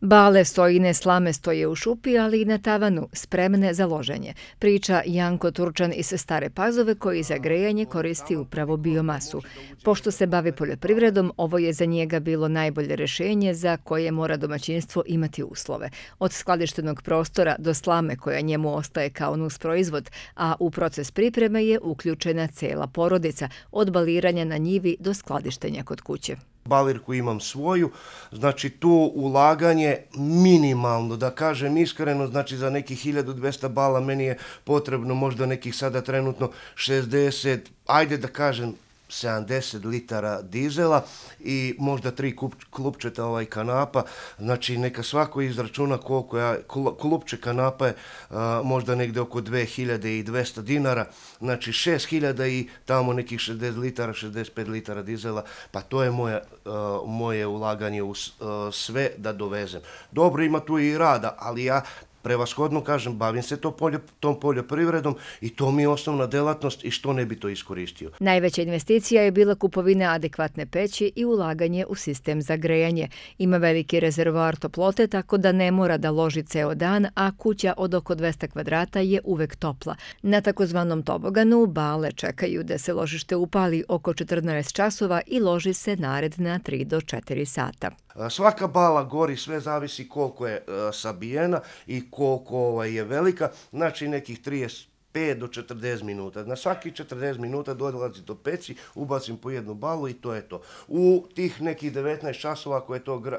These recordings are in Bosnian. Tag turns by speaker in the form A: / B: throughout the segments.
A: Bale sojine slame stoje u šupi, ali i na tavanu, spremne za loženje, priča Janko Turčan iz Stare Pazove koji za grejanje koristi upravo biomasu. Pošto se bavi poljoprivredom, ovo je za njega bilo najbolje rešenje za koje mora domaćinstvo imati uslove. Od skladištenog prostora do slame koja njemu ostaje kao nus proizvod, a u proces pripreme je uključena cela porodica, od baliranja na njivi do skladištenja kod kuće
B: balirku imam svoju, znači to ulaganje minimalno, da kažem iskreno, znači za nekih 1200 bala meni je potrebno možda nekih sada trenutno 60, ajde da kažem 70 litara dizela i možda tri klupčeta ovaj kanapa. Znači neka svako izračuna koliko ja, klupče kanapa je a, možda negde oko 2200 dinara. Znači 6000 i tamo nekih 60 litara, 65 litara dizela. Pa to je moje, a, moje ulaganje u a, sve da dovezem. Dobro ima tu i rada, ali ja prevashodno kažem, bavim se to polje, tom poljoprivredom i to mi je osnovna delatnost i što ne bi to iskoristio.
A: Najveća investicija je bila kupovina adekvatne peći i ulaganje u sistem za grejanje. Ima veliki rezervoar toplote, tako da ne mora da loži ceo dan, a kuća od oko 200 kvadrata je uvek topla. Na takozvanom toboganu bale čekaju da se ložište upali oko 14 časova i loži se nared na 3 do 4 sata.
B: E, svaka bala gori, sve zavisi koliko je e, sabijena i koliko ovaj, je velika, znači nekih 30 do 40 minuta. Na svaki 40 minuta dolazi do peci, ubacim po jednu balu i to je to. U tih nekih 19 časova koje je to e,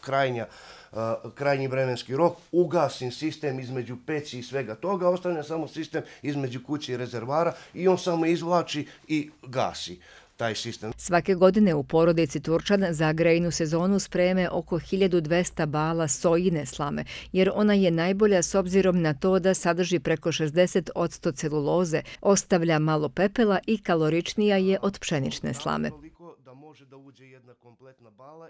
B: krajnja, krajnji vremenski rok, ugasim sistem između peci i svega toga, ostavljam samo sistem između kući i rezervara i on samo izvlači i gasi taj sistem. Svake
A: godine u porodici Turčan za grejnu sezonu spreme oko 1200 bala sojine slame, jer ona je najbolja s obzirom na to da sadrži preko 60 odsto celuloze, ostavlja malo pepela i kaloričnija je od pšenične slame.
B: da Može uđe jedna kompletna bala